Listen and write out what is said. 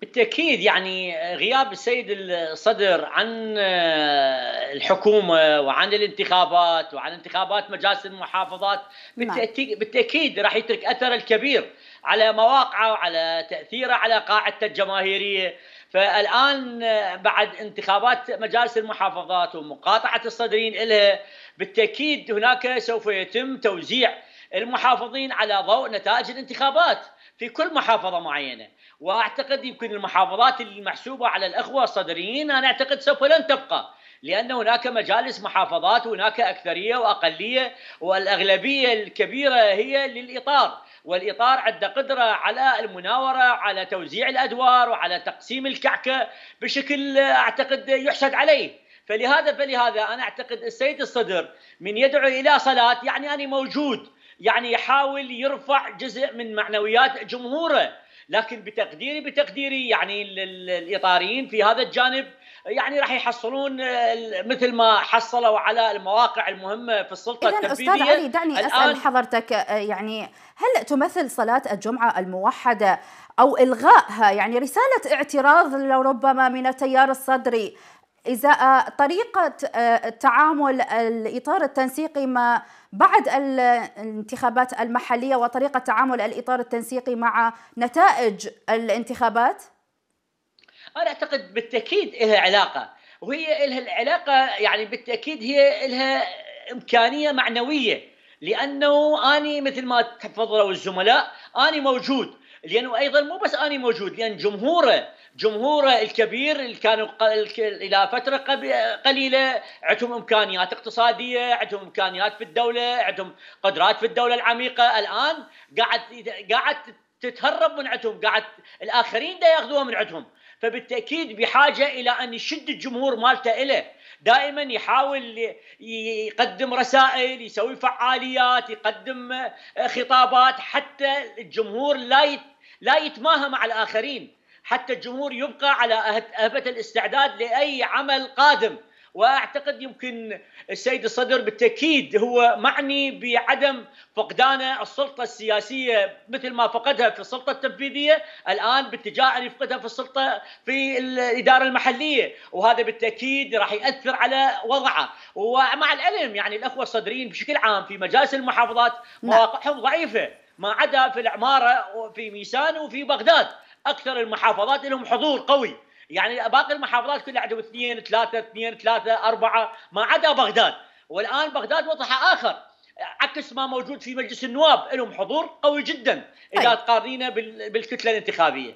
بالتاكيد يعني آه، غياب السيد الصدر عن آه، الحكومه وعن الانتخابات وعن انتخابات مجالس المحافظات نعم. بالتاكيد راح يترك اثر الكبير على مواقعه وعلى تاثيره على قاعدته الجماهيريه فالان آه، بعد انتخابات مجالس المحافظات ومقاطعه الصدرين لها بالتاكيد هناك سوف يتم توزيع المحافظين على ضوء نتائج الانتخابات في كل محافظه معينه واعتقد يمكن المحافظات المحسوبه على الاخوه الصدريين انا اعتقد سوف لن تبقى لان هناك مجالس محافظات هناك اكثريه واقليه والاغلبيه الكبيره هي للاطار والاطار عنده قدره على المناوره على توزيع الادوار وعلى تقسيم الكعكه بشكل اعتقد يحسد عليه فلهذا فلهذا انا اعتقد السيد الصدر من يدعو الى صلاه يعني انا موجود يعني يحاول يرفع جزء من معنويات جمهوره لكن بتقديري بتقديري يعني الاطاريين في هذا الجانب يعني راح يحصلون مثل ما حصلوا على المواقع المهمه في السلطه إذن التنفيذيه استاذ علي دعني اسال حضرتك آه، يعني هل تمثل صلاه الجمعه الموحده او الغائها يعني رساله اعتراض لربما من التيار الصدري إذا آه، طريقة آه، تعامل الإطار التنسيقي ما بعد الانتخابات المحلية وطريقة تعامل الإطار التنسيقي مع نتائج الانتخابات؟ أنا أعتقد بالتأكيد لها علاقة وهي لها العلاقة يعني بالتأكيد هي لها إمكانية معنوية لأنه أني مثل ما تفضلوا الزملاء أني موجود لانه ايضا مو بس اني موجود لان جمهوره جمهوره الكبير اللي كانوا الى فتره قليله عندهم امكانيات اقتصاديه، عندهم امكانيات في الدوله، عندهم قدرات في الدوله العميقه، الان قاعد قاعد تتهرب من عندهم، قاعد الاخرين ياخذوها من عندهم، فبالتاكيد بحاجه الى ان يشد الجمهور مالته اله، دائما يحاول يقدم رسائل يسوي فعاليات يقدم خطابات حتى الجمهور لا يت لا يتماهى مع الآخرين حتى الجمهور يبقى على أهبة الاستعداد لأي عمل قادم واعتقد يمكن السيد الصدر بالتاكيد هو معني بعدم فقدان السلطه السياسيه مثل ما فقدها في السلطه التنفيذيه الان باتجاه ان يفقدها في السلطه في الاداره المحليه وهذا بالتاكيد راح ياثر على وضعه ومع العلم يعني الاخوه الصدريين بشكل عام في مجالس المحافظات نعم. مواقعهم ضعيفه ما عدا في العماره وفي ميسان وفي بغداد اكثر المحافظات لهم حضور قوي يعني باقي المحافظات كلها عندهم اثنين ثلاثه اثنين ثلاثه اربعه ما عدا بغداد والان بغداد وضعها اخر عكس ما موجود في مجلس النواب لهم حضور قوي جدا اذا طيب. تقارنينه بالكتله الانتخابيه